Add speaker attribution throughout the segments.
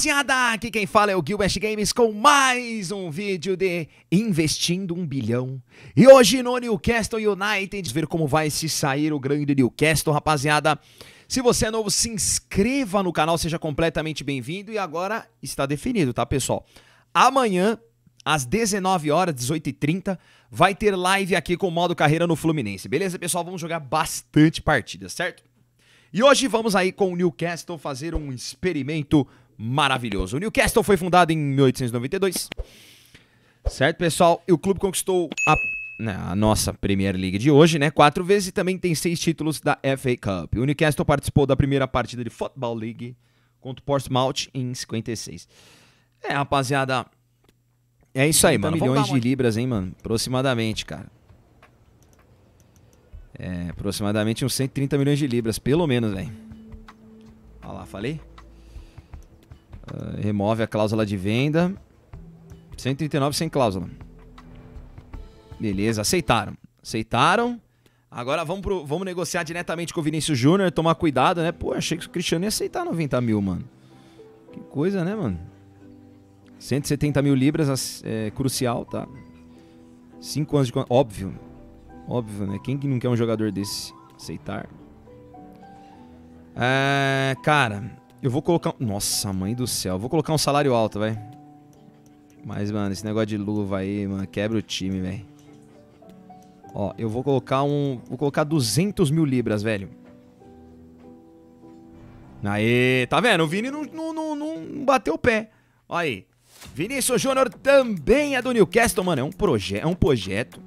Speaker 1: Rapaziada, aqui quem fala é o Gilbert Games com mais um vídeo de Investindo um Bilhão. E hoje no Newcastle United, ver como vai se sair o grande Newcastle, rapaziada. Se você é novo, se inscreva no canal, seja completamente bem-vindo. E agora está definido, tá, pessoal? Amanhã, às 19 horas, 18h30, vai ter live aqui com o modo carreira no Fluminense. Beleza, pessoal? Vamos jogar bastante partidas, certo? E hoje vamos aí com o Newcastle fazer um experimento maravilhoso. O Newcastle foi fundado em 1892. Certo, pessoal? E o clube conquistou né, a nossa Premier League de hoje, né? Quatro vezes e também tem seis títulos da FA Cup. O Newcastle participou da primeira partida de Football League contra o Portsmouth em 56. É, rapaziada. É isso aí, mano. Milhões de libras, hein, mano? Aproximadamente, cara. É, aproximadamente uns 130 milhões de libras, pelo menos, velho. Olha lá, falei? Ah, remove a cláusula de venda. 139 sem cláusula. Beleza, aceitaram. Aceitaram. Agora vamos, pro, vamos negociar diretamente com o Vinícius Júnior, tomar cuidado, né? Pô, achei que o Cristiano ia aceitar 90 mil, mano. Que coisa, né, mano? 170 mil libras é crucial, tá? 5 anos de. Óbvio. Óbvio, né? Quem que não quer um jogador desse aceitar? É, cara, eu vou colocar... Nossa, mãe do céu. Vou colocar um salário alto, vai. Mas, mano, esse negócio de luva aí, mano, quebra o time, velho. Ó, eu vou colocar um... Vou colocar 200 mil libras, velho. Aê, tá vendo? O Vini não, não, não, não bateu o pé. Olha aí. Vinícius Júnior também é do Newcastle, mano. É um, projeto, é um projeto.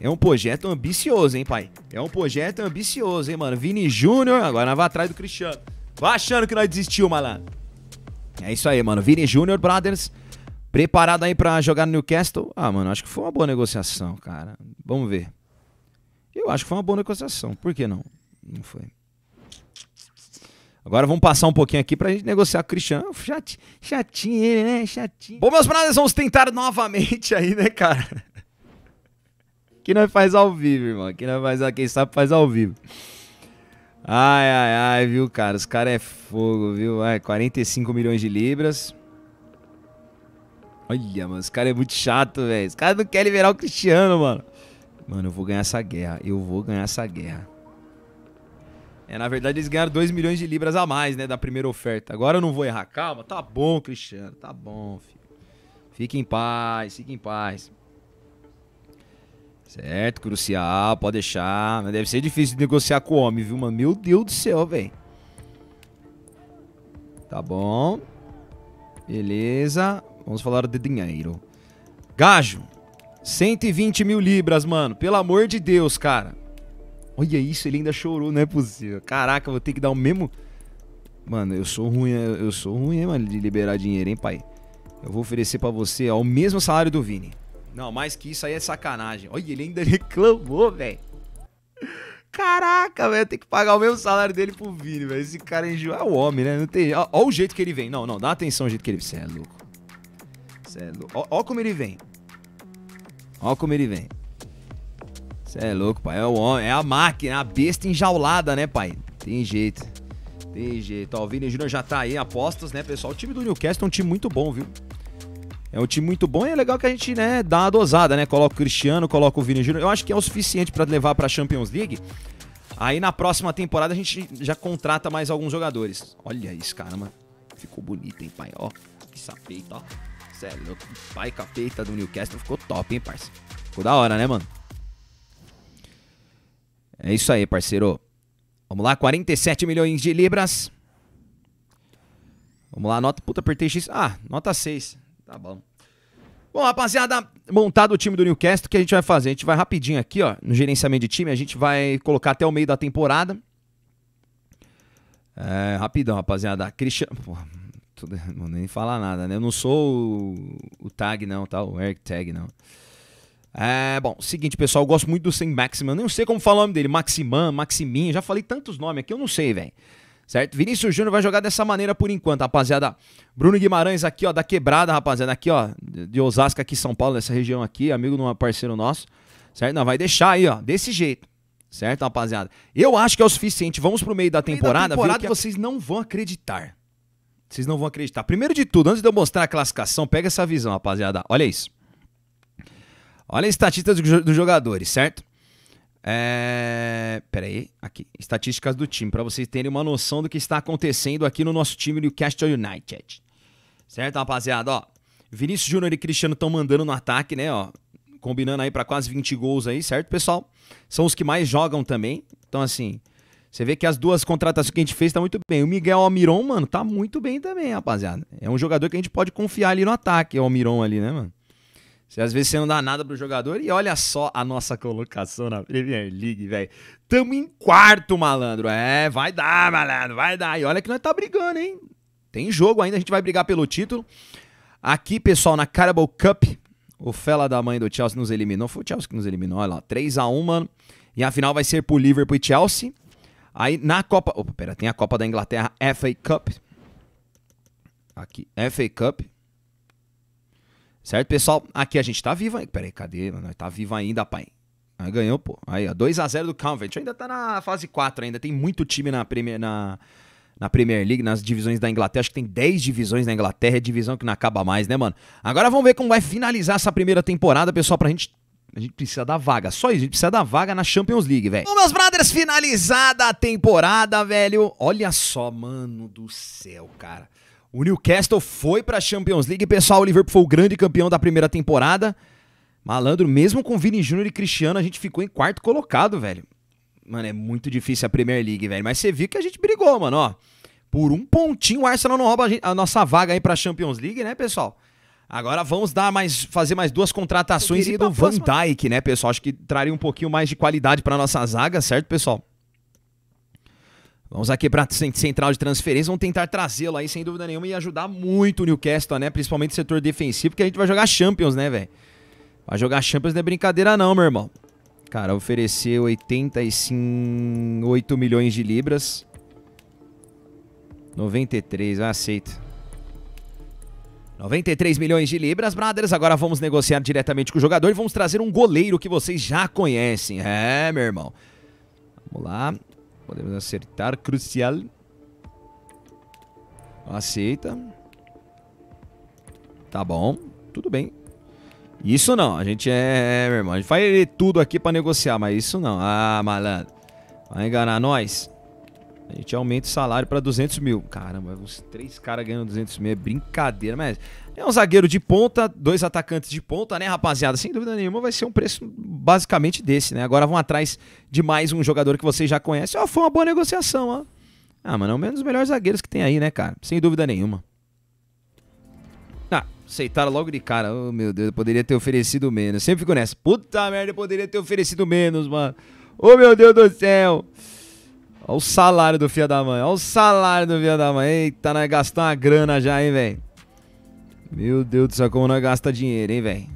Speaker 1: É um projeto ambicioso, hein, pai? É um projeto ambicioso, hein, mano? Vini Júnior, agora vai atrás do Cristiano. Vai achando que nós desistiu, malandro. É isso aí, mano. Vini Júnior Brothers, preparado aí para jogar no Newcastle. Ah, mano, acho que foi uma boa negociação, cara. Vamos ver. Eu acho que foi uma boa negociação. Por que não? Não foi. Agora vamos passar um pouquinho aqui pra gente negociar com o Cristiano. Chat, chatinho ele, né? Chatinho. Bom, meus brothers, vamos tentar novamente aí, né, cara? Que nós faz ao vivo, irmão. Que nós faz, quem sabe faz ao vivo. Ai, ai, ai, viu, cara? Os caras é fogo, viu? Ai, 45 milhões de libras. Olha, mano, os caras é muito chato, velho. Os caras não querem liberar o Cristiano, mano. Mano, eu vou ganhar essa guerra. Eu vou ganhar essa guerra. É, na verdade, eles ganharam 2 milhões de libras a mais, né? Da primeira oferta. Agora eu não vou errar. Calma, tá bom, Cristiano. Tá bom, filho. Fique em paz, fique em paz. Certo, crucial, pode deixar. Mas deve ser difícil de negociar com o homem, viu, mano? Meu Deus do céu, velho. Tá bom. Beleza. Vamos falar de dinheiro. Gajo. 120 mil libras, mano. Pelo amor de Deus, cara. Olha isso, ele ainda chorou, não é possível. Caraca, vou ter que dar o mesmo... Mano, eu sou ruim, eu sou ruim, mano, de liberar dinheiro, hein, pai? Eu vou oferecer para você ó, o mesmo salário do Vini. Não, mais que isso aí é sacanagem. Olha, ele ainda reclamou, velho. Caraca, velho, tem que pagar o mesmo salário dele pro Vini, velho. Esse cara enjoa. É o homem, né? Não tem... ó, ó, o jeito que ele vem. Não, não, dá atenção ao jeito que ele vem. Você é louco. Você é louco. Ó, ó, como ele vem. Ó como ele vem. Você é louco, pai. É o homem, é a máquina, a besta enjaulada, né, pai? Tem jeito. Tem jeito. Ó, o Vini Júnior já tá aí, apostas, né, pessoal? O time do Newcastle é um time muito bom, viu? É um time muito bom e é legal que a gente, né, dá a dosada, né? Coloca o Cristiano, coloca o Vini Júnior. Eu acho que é o suficiente para levar para Champions League. Aí na próxima temporada a gente já contrata mais alguns jogadores. Olha isso, caramba. Ficou bonito, hein, pai? Ó, que sapeita, ó. Cê é louco. Pai capeta do Newcastle ficou top, hein, parceiro? Ficou da hora, né, mano? É isso aí, parceiro. Vamos lá, 47 milhões de libras. Vamos lá, nota. Puta, apertei X. Ah, nota 6. Tá bom. Bom, rapaziada, montado o time do Newcastle, o que a gente vai fazer? A gente vai rapidinho aqui, ó, no gerenciamento de time, a gente vai colocar até o meio da temporada. É, rapidão, rapaziada. Cristiano. Pô, tudo... Não nem falar nada, né? Eu não sou o, o tag, não, tá? O Eric Tag, não. É, bom, seguinte, pessoal, eu gosto muito do Sem Maximan. não sei como falar o nome dele. Maximan, Maximinha, já falei tantos nomes aqui, eu não sei, velho certo? Vinícius Júnior vai jogar dessa maneira por enquanto, rapaziada. Bruno Guimarães aqui, ó, da quebrada, rapaziada, aqui, ó, de Osasco aqui, São Paulo, dessa região aqui, amigo de um parceiro nosso, certo? Não, vai deixar aí, ó, desse jeito. Certo, rapaziada? Eu acho que é o suficiente. Vamos pro meio da temporada. da temporada que... É- vocês não vão acreditar. Vocês não vão acreditar. Primeiro de tudo, antes de eu mostrar a classificação, pega essa visão, rapaziada. Olha isso. Olha as estatísticas dos jogadores, certo? É... Peraí, aqui. Estatísticas do time, para vocês terem uma noção do que está acontecendo aqui no nosso time Newcastle United. Certo, rapaziada? Ó, Vinícius Júnior e Cristiano estão mandando no ataque, né? Ó, combinando aí para quase 20 gols aí, certo, pessoal? São os que mais jogam também. Então, assim, você vê que as duas contratações que a gente fez tá muito bem. O Miguel Almiron, mano, tá muito bem também, rapaziada. É um jogador que a gente pode confiar ali no ataque, o Almiron ali, né, mano? se às vezes você não dá nada pro jogador e olha só a nossa colocação na Premier League, velho. Tamo em quarto, malandro. É, vai dar, malandro, vai dar. E olha que nós tá brigando, hein? Tem jogo ainda, a gente vai brigar pelo título. Aqui, pessoal, na Carabao Cup, o fela da mãe do Chelsea nos eliminou. Foi o Chelsea que nos eliminou, olha lá. 3x1, mano. E a final vai ser pro Liverpool e Chelsea. Aí na Copa. Opa, pera, tem a Copa da Inglaterra FA Cup. Aqui, FA Cup. Certo, pessoal? Aqui a gente tá vivo ainda. Peraí, cadê? Nós tá vivo ainda, pai. Aí ah, ganhou, pô. Aí, ó, 2x0 do Convent. Ainda tá na fase 4 ainda. Tem muito time na Premier, na, na Premier League, nas divisões da Inglaterra. Acho que tem 10 divisões na Inglaterra. É divisão que não acaba mais, né, mano? Agora vamos ver como vai finalizar essa primeira temporada, pessoal, pra gente a gente precisa da vaga, só isso, a gente precisa da vaga na Champions League, velho. meus brothers, finalizada a temporada, velho. Olha só, mano do céu, cara. O Newcastle foi para a Champions League. Pessoal, o Liverpool foi o grande campeão da primeira temporada. Malandro, mesmo com Vini Júnior e Cristiano, a gente ficou em quarto colocado, velho. Mano, é muito difícil a Premier League, velho. Mas você viu que a gente brigou, mano, ó. Por um pontinho, o Arsenal não rouba a, gente, a nossa vaga aí pra Champions League, né, pessoal? Agora vamos dar mais, fazer mais duas contratações e do Van Dijk, né, pessoal? Acho que traria um pouquinho mais de qualidade pra nossa zaga, certo, pessoal? Vamos aqui para a central de transferência, vamos tentar trazê-lo aí sem dúvida nenhuma e ajudar muito o Newcastle, né? Principalmente o setor defensivo, porque a gente vai jogar Champions, né, velho? Vai jogar Champions não é brincadeira não, meu irmão. Cara, ofereceu 85 milhões de libras. 93, eu aceito. 93 milhões de libras, brothers. Agora vamos negociar diretamente com o jogador e vamos trazer um goleiro que vocês já conhecem. É, meu irmão. Vamos lá. Podemos acertar. Crucial. Aceita. Tá bom. Tudo bem. Isso não. A gente é, meu irmão. A gente faz tudo aqui pra negociar, mas isso não. Ah, malandro. Vai enganar nós. A gente aumenta o salário para 200 mil. Caramba, uns três caras ganhando 200 mil é brincadeira, mas é um zagueiro de ponta, dois atacantes de ponta, né, rapaziada? Sem dúvida nenhuma vai ser um preço basicamente desse, né? Agora vão atrás de mais um jogador que vocês já conhecem. Ó, oh, foi uma boa negociação, ó. Ah, mano, é um dos melhores zagueiros que tem aí, né, cara? Sem dúvida nenhuma. Ah, aceitaram logo de cara. Oh, meu Deus, eu poderia ter oferecido menos. Sempre fico nessa. Puta merda, eu poderia ter oferecido menos, mano. Oh, meu Deus do céu. Olha o salário do filho da mãe. Olha o salário do filho da mãe. Eita, nós gastamos uma grana já, hein, velho. Meu Deus do céu, como nós gasta dinheiro, hein, velho.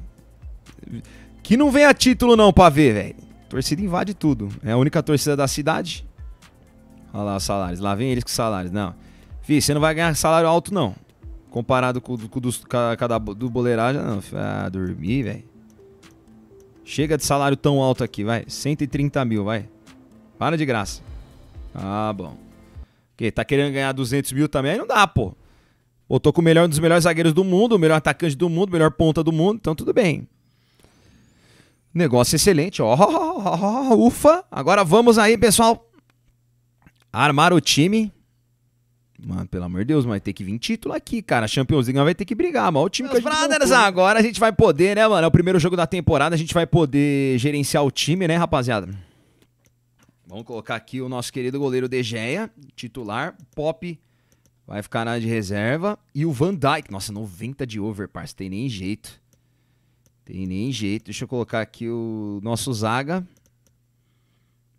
Speaker 1: Que não vem a título não pra ver, velho. Torcida invade tudo. É a única torcida da cidade. Olha lá os salários. Lá vem eles com salários. Não. Fih, você não vai ganhar salário alto, não. Comparado com o com com do boleiragem, não. Fih, ah, dormir, velho. Chega de salário tão alto aqui, vai. 130 mil, vai. Para de graça. Ah, bom. Que tá querendo ganhar 200 mil também, não dá, pô. Botou com o melhor um dos melhores zagueiros do mundo, o melhor atacante do mundo, o melhor ponta do mundo, então tudo bem. Negócio excelente, ó. Oh, oh, oh, ufa! Agora vamos aí, pessoal. Armar o time. Mano, pelo amor de Deus, vai ter que vir título aqui, cara. Champions League vai ter que brigar, mas o time Meus que a gente brothers, agora a gente vai poder, né, mano? É o primeiro jogo da temporada, a gente vai poder gerenciar o time, né, rapaziada? Vamos colocar aqui o nosso querido goleiro De Gea, titular. Pop vai ficar na de reserva. E o Van Dijk. Nossa, 90 de over, parceiro. Tem nem jeito. Tem nem jeito. Deixa eu colocar aqui o nosso Zaga.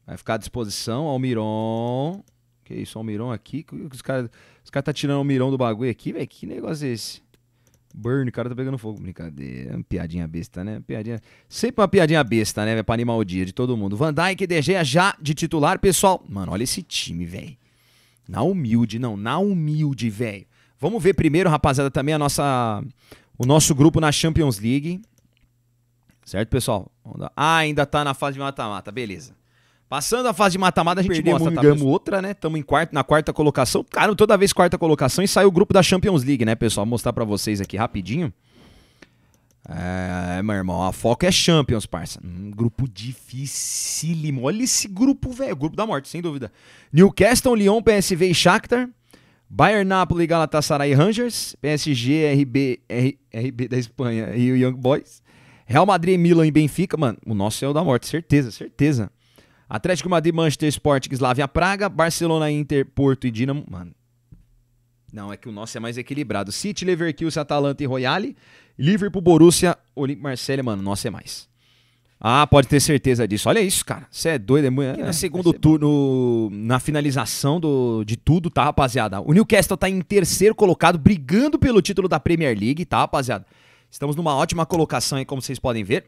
Speaker 1: Vai ficar à disposição. Almiron. Que isso, Almiron aqui. Os caras os cara tá tirando o Almiron do bagulho aqui, velho. Que negócio é esse? Burn, o cara tá pegando fogo. Brincadeira. Piadinha besta, né? Piadinha. Sempre uma piadinha besta, né? Pra animar o dia de todo mundo. Van Dijk, De Gea já de titular, pessoal. Mano, olha esse time, velho. Na humilde, não. Na humilde, velho. Vamos ver primeiro, rapaziada, também a nossa... O nosso grupo na Champions League. Certo, pessoal? Ah, ainda tá na fase de mata-mata. Beleza. Passando a fase de mata-mata, a gente Perdemos, mostra, tá? outra, né? Estamos em quarto, na quarta colocação. Cara, toda vez quarta colocação e sai o grupo da Champions League, né, pessoal? Vou mostrar para vocês aqui rapidinho. É, meu irmão, a foca é Champions, parça. Um grupo dificílimo. Olha esse grupo, velho. Grupo da morte, sem dúvida. Newcastle, Lyon, PSV e Shakhtar. Bayern, Napoli, Galatasaray Rangers. PSG, RB, R, RB da Espanha e o Young Boys. Real Madrid, Milan e Benfica. Mano, o nosso é o da morte, certeza, certeza. Atlético Madrid, Manchester, Sporting, Slavia, Praga, Barcelona, Inter, Porto e Dinamo. Mano. Não, é que o nosso é mais equilibrado. City, Leverkusen, Atalanta e Royale. Liverpool, Borussia, Olympique Marseille, mano, nosso é mais. Ah, pode ter certeza disso. Olha isso, cara. Você é doido. É, muito... é segundo turno, bom. na finalização do, de tudo, tá, rapaziada? O Newcastle tá em terceiro colocado, brigando pelo título da Premier League, tá, rapaziada? Estamos numa ótima colocação aí, como vocês podem ver.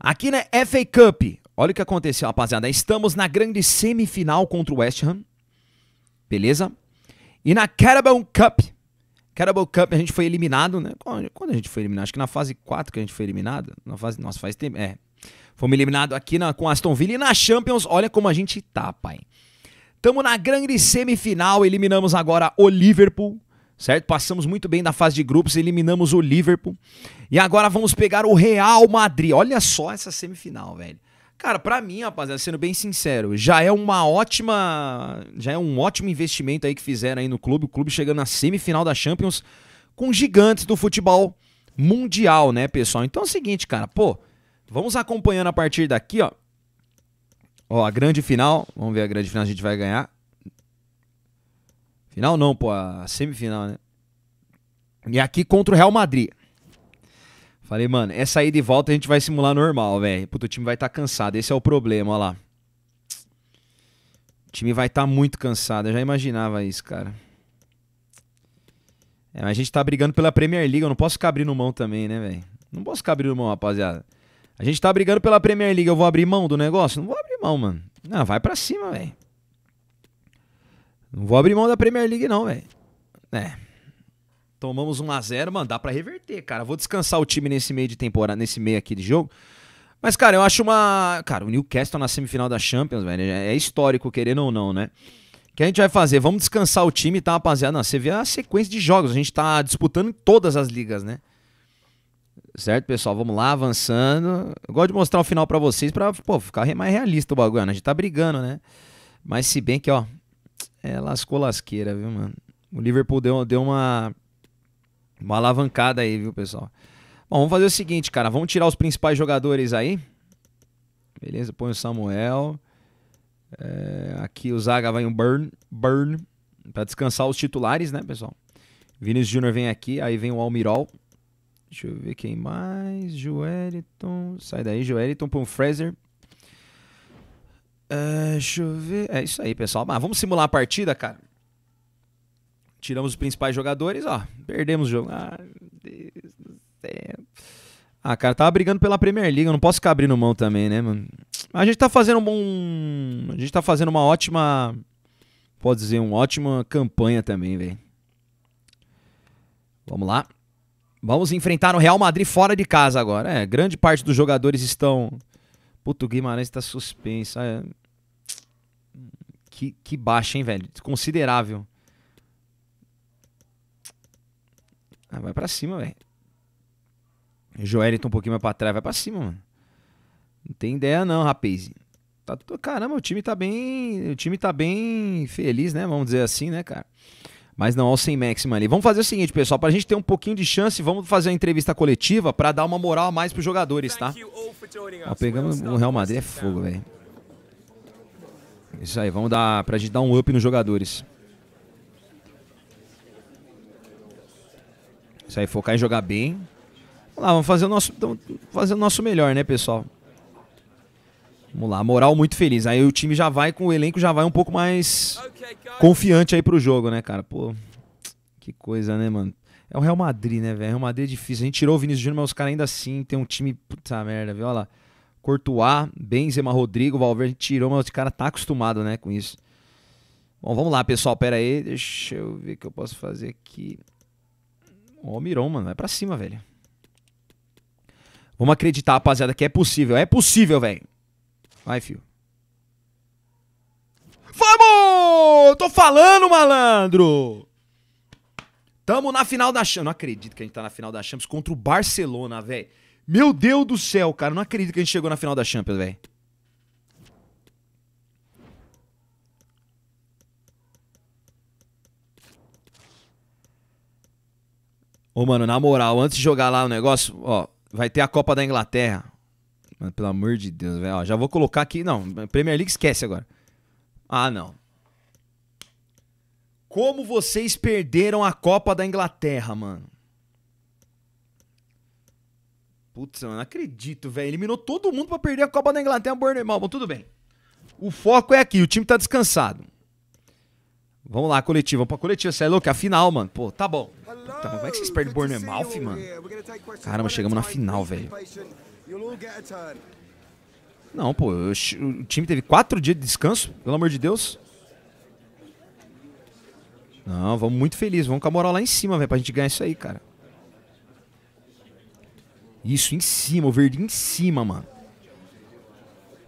Speaker 1: Aqui na FA Cup, Olha o que aconteceu, rapaziada. Estamos na grande semifinal contra o West Ham. Beleza? E na Carabao Cup. Carabao Cup a gente foi eliminado, né? Quando a gente foi eliminado? Acho que na fase 4 que a gente foi eliminado. Na fase, nossa, faz tempo. É. Fomos eliminados aqui na, com Aston Villa e na Champions. Olha como a gente tá, pai. Tamo na grande semifinal. Eliminamos agora o Liverpool certo? Passamos muito bem na fase de grupos, eliminamos o Liverpool. E agora vamos pegar o Real Madrid. Olha só essa semifinal, velho. Cara, para mim, rapaziada, sendo bem sincero, já é uma ótima, já é um ótimo investimento aí que fizeram aí no clube, o clube chegando na semifinal da Champions com gigantes do futebol mundial, né, pessoal? Então é o seguinte, cara, pô, vamos acompanhando a partir daqui, ó. Ó, a grande final, vamos ver a grande final a gente vai ganhar. Final não, pô, a semifinal, né? E aqui contra o Real Madrid. Falei, mano, essa é aí de volta a gente vai simular normal, velho. Puta, o time vai estar tá cansado. Esse é o problema, ó lá. O time vai estar tá muito cansado. Eu já imaginava isso, cara. É, mas a gente tá brigando pela Premier League. Eu não posso ficar abrindo mão também, né, velho? Não posso ficar abrindo mão, rapaziada. A gente tá brigando pela Premier League. Eu vou abrir mão do negócio? Não vou abrir mão, mano. Não, vai pra cima, velho. Não vou abrir mão da Premier League, não, velho. É. Tomamos 1 a 0 mano, dá pra reverter, cara. Vou descansar o time nesse meio de temporada, nesse meio aqui de jogo. Mas, cara, eu acho uma. Cara, o Newcastle na semifinal da Champions, velho, é, é histórico, querendo ou não, né? O que a gente vai fazer? Vamos descansar o time, tá, rapaziada? Não, você vê a sequência de jogos. A gente tá disputando em todas as ligas, né? Certo, pessoal? Vamos lá, avançando. Eu gosto de mostrar o final para vocês pra pô, ficar mais realista o bagulho. Né? A gente tá brigando, né? Mas se bem que, ó. É lascou lasqueira, viu, mano? O Liverpool deu, deu uma uma alavancada aí, viu, pessoal? Bom, vamos fazer o seguinte, cara. Vamos tirar os principais jogadores aí. Beleza, põe o Samuel. É, aqui o Zaga vai um Burn. Burn. Pra descansar os titulares, né, pessoal? Vinícius Júnior vem aqui. Aí vem o Almirol. Deixa eu ver quem mais. Joeliton. Sai daí, Joeliton. Põe o Fraser. É, deixa eu ver. É isso aí, pessoal. Mas ah, vamos simular a partida, cara tiramos os principais jogadores, ó, perdemos o jogo. Ah, Deus do céu. Ah, cara, tava brigando pela Premier League, eu não posso ficar abrindo mão também, né, mano? A gente tá fazendo um bom. A gente tá fazendo uma ótima. Pode dizer, uma ótima campanha também, velho. Vamos lá. Vamos enfrentar o Real Madrid fora de casa agora. É, grande parte dos jogadores estão. Puto, o Guimarães tá suspenso. É. Hum, que, que baixa, hein, velho? Considerável. Ah, vai pra cima, velho. Joelito um pouquinho mais pra trás, vai pra cima, mano. Não tem ideia não, rapaz. Tá tudo... Caramba, o time tá bem. O time tá bem feliz, né? Vamos dizer assim, né, cara? Mas não, ao sem máxima ali. Vamos fazer o seguinte, pessoal, pra gente ter um pouquinho de chance, vamos fazer a entrevista coletiva para dar uma moral a mais pros jogadores, tá? Ó, pegamos o Real Madrid, é fogo, velho. Isso aí, vamos dar pra gente dar um up nos jogadores. Isso aí, focar em jogar bem. Vamos lá, vamos fazer o nosso, fazer o nosso melhor, né, pessoal? Vamos lá, moral muito feliz. Aí o time já vai com o elenco, já vai um pouco mais confiante aí pro jogo, né, cara? Pô, que coisa, né, mano? É o Real Madrid, né, velho? Real Madrid é difícil. A gente tirou o Vinícius Júnior, mas os caras ainda assim tem um time. Puta merda, viu? Olha lá. Courtois, Benzema, Rodrigo, Valverde tirou, mas os cara tá acostumado, né, com isso. Bom, vamos lá, pessoal. Pera aí. Deixa eu ver o que eu posso fazer aqui. O Miron, mano, vai é pra cima, velho. Vamos acreditar, rapaziada, que é possível. É possível, velho. Vai, fio. Vamos! Tô falando, malandro! Tamo na final da Champions. Não acredito que a gente tá na final da Champions contra o Barcelona, velho. Meu Deus do céu, cara. Não acredito que a gente chegou na final da Champions, velho. Ô, mano, na moral, antes de jogar lá o negócio, ó, vai ter a Copa da Inglaterra. Mano, pelo amor de Deus, velho. Já vou colocar aqui. Não, Premier League esquece agora. Ah, não. Como vocês perderam a Copa da Inglaterra, mano? Putz, eu não acredito, velho. Eliminou todo mundo para perder a Copa da Inglaterra, Bournemouth. Bom, tudo bem. O foco é aqui, o time tá descansado. Vamos lá, coletiva. Vamos pra coletiva. Você é louco? É a final, mano. Pô, tá bom. Puta, como é que vocês perdem Bournemouth, mano? Caramba, chegamos na final, velho. Não, pô. o time teve quatro dias de descanso, pelo amor de Deus. Não, vamos muito felizes. Vamos com a moral lá em cima, velho, pra gente ganhar isso aí, cara. Isso, em cima. O verde em cima, mano.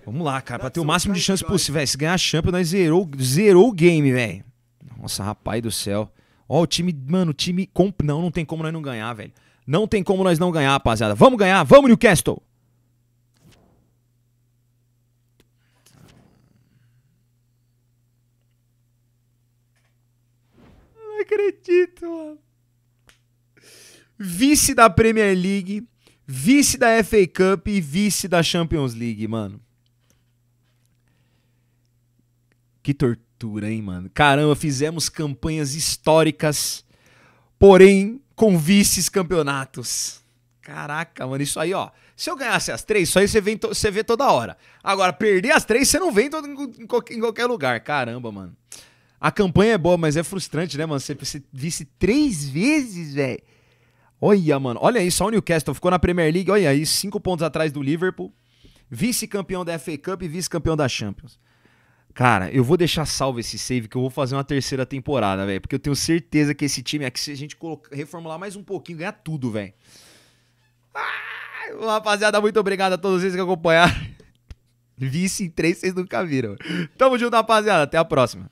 Speaker 1: Vamos lá, cara. Pra ter o máximo de chance possível, Se ganhar a Champions, nós zerou, zerou o game, velho. Nossa, rapaz do céu. Ó, o time, mano, o time. Comp... Não, não tem como nós não ganhar, velho. Não tem como nós não ganhar, rapaziada. Vamos ganhar, vamos, Newcastle! Não acredito, mano. Vice da Premier League, vice da FA Cup e vice da Champions League, mano. Que tortura hein, mano? Caramba, fizemos campanhas históricas, porém com vices campeonatos. Caraca, mano, isso aí, ó. Se eu ganhasse as três, só aí você, vem você vê toda hora. Agora, perder as três, você não vem em, qualquer, lugar. Caramba, mano. A campanha é boa, mas é frustrante, né, mano? Você, você visse três vezes, velho. Olha, mano. Olha isso, só o Newcastle ficou na Premier League. Olha aí, cinco pontos atrás do Liverpool. Vice-campeão da FA Cup e vice-campeão da Champions. Cara, eu vou deixar salvo esse save que eu vou fazer uma terceira temporada, velho. Porque eu tenho certeza que esse time aqui, se a gente reformular mais um pouquinho, ganha tudo, velho. Ah, rapaziada, muito obrigado a todos vocês que acompanharam. Vice em três, vocês nunca viram. Tamo junto, rapaziada. Até a próxima.